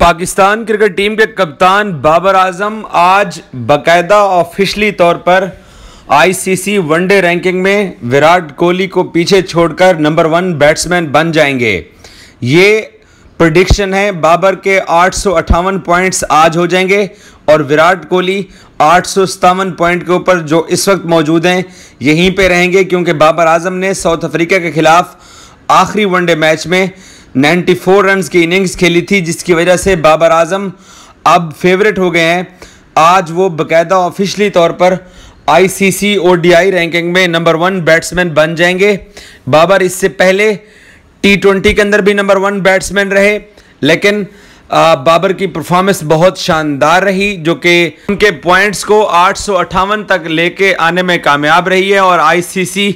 Pakistan cricket team के कप्तान बाबर आजम आज बकायदा ऑफिशली तौर पर आईसीसी वनडे रैंकिंग में विराट कोहली को पीछे छोड़कर नंबर वन बैट्समैन बन जाएंगे ये प्रडिक्शन है बाबर के आठ पॉइंट्स आज हो जाएंगे और विराट कोहली आठ पॉइंट के ऊपर जो इस वक्त मौजूद हैं यहीं पे रहेंगे क्योंकि बाबर आजम ने साउथ अफ्रीका के खिलाफ आखिरी वनडे मैच में 94 रन्स की इनिंग्स खेली थी जिसकी वजह से बाबर आजम अब फेवरेट हो गए हैं आज वो बकायदा ऑफिशली तौर पर आईसीसी ओडीआई रैंकिंग में नंबर वन बैट्समैन बन जाएंगे बाबर इससे पहले टी ट्वेंटी के अंदर भी नंबर वन बैट्समैन रहे लेकिन बाबर की परफॉर्मेंस बहुत शानदार रही जो कि उनके पॉइंट्स को आठ तक लेके आने में कामयाब रही है और आईसीसी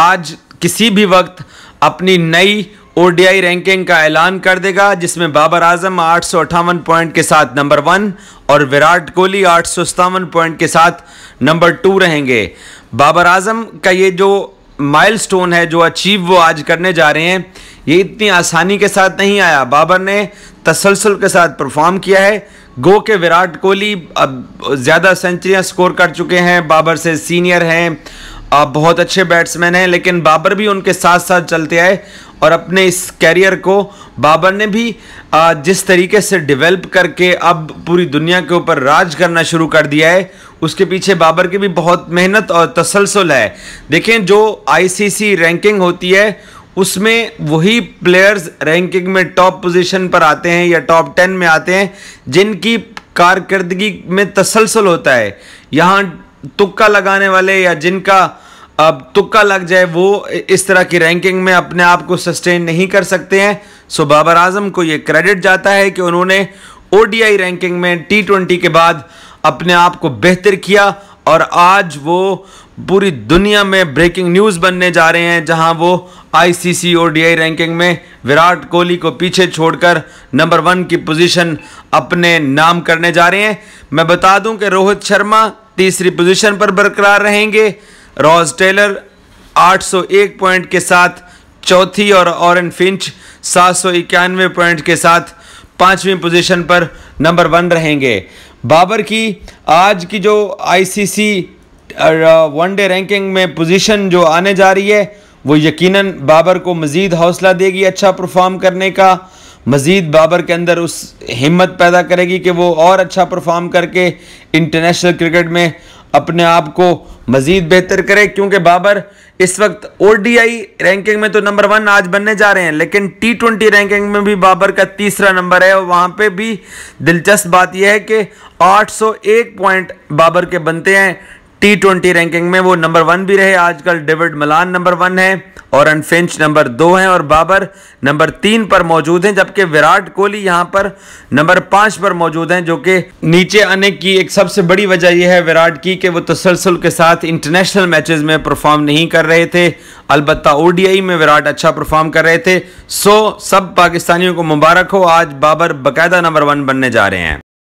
आज किसी भी वक्त अपनी नई ओडीआई रैंकिंग का ऐलान कर देगा जिसमें बाबर आजम आठ पॉइंट के साथ नंबर वन और विराट कोहली आठ पॉइंट के साथ नंबर टू रहेंगे बाबर आजम का ये जो माइलस्टोन है जो अचीव वो आज करने जा रहे हैं ये इतनी आसानी के साथ नहीं आया बाबर ने तसलसल के साथ परफॉर्म किया है गो के विराट कोहली अब ज़्यादा सेंचुरियाँ स्कोर कर चुके हैं बाबर से सीनियर हैं बहुत अच्छे बैट्समैन हैं लेकिन बाबर भी उनके साथ साथ चलते आए और अपने इस कैरियर को बाबर ने भी जिस तरीके से डेवलप करके अब पूरी दुनिया के ऊपर राज करना शुरू कर दिया है उसके पीछे बाबर की भी बहुत मेहनत और तसलसल है देखें जो आईसीसी रैंकिंग होती है उसमें वही प्लेयर्स रैंकिंग में टॉप पोजीशन पर आते हैं या टॉप टेन में आते हैं जिनकी कारकर्दगी में तसलसल होता है यहाँ तुक्का लगाने वाले या जिनका अब तुक्का लग जाए वो इस तरह की रैंकिंग में अपने आप को सस्टेन नहीं कर सकते हैं सो बाबर आजम को ये क्रेडिट जाता है कि उन्होंने ओडीआई रैंकिंग में टी ट्वेंटी के बाद अपने आप को बेहतर किया और आज वो पूरी दुनिया में ब्रेकिंग न्यूज़ बनने जा रहे हैं जहां वो आईसीसी ओडीआई रैंकिंग में विराट कोहली को पीछे छोड़कर नंबर वन की पोजीशन अपने नाम करने जा रहे हैं मैं बता दूं कि रोहित शर्मा तीसरी पोजीशन पर बरकरार रहेंगे रॉज टेलर 801 पॉइंट के साथ चौथी और ऑरन फिंच सात पॉइंट के साथ पांचवी पोजीशन पर नंबर वन रहेंगे बाबर की आज की जो आईसीसी वन डे रैंकिंग में पोजीशन जो आने जा रही है वो यकीनन बाबर को मज़ीद हौसला देगी अच्छा परफॉर्म करने का मज़ीद बाबर के अंदर उस हिम्मत पैदा करेगी कि वो और अच्छा परफॉर्म करके इंटरनेशनल क्रिकेट में अपने आप को मज़ीद बेहतर करे क्योंकि बाबर इस वक्त ओ रैंकिंग में तो नंबर वन आज बनने जा रहे हैं लेकिन टी ट्वेंटी रैंकिंग में भी बाबर का तीसरा नंबर है और वहां पे भी दिलचस्प बात यह है कि 801 पॉइंट बाबर के बनते हैं टी ट्वेंटी रैंकिंग में वो नंबर वन भी रहे आजकल डेविड मलान नंबर वन है और अनफिंच नंबर दो हैं और बाबर नंबर तीन पर मौजूद हैं जबकि विराट कोहली यहाँ पर नंबर पांच पर मौजूद हैं जो कि नीचे आने की एक सबसे बड़ी वजह यह है विराट की कि वो तसलसल के साथ इंटरनेशनल मैचेस में परफॉर्म नहीं कर रहे थे अलबत् ओडीआई में विराट अच्छा परफॉर्म कर रहे थे सो सब पाकिस्तानियों को मुबारक हो आज बाबर बाकायदा नंबर वन बनने जा रहे हैं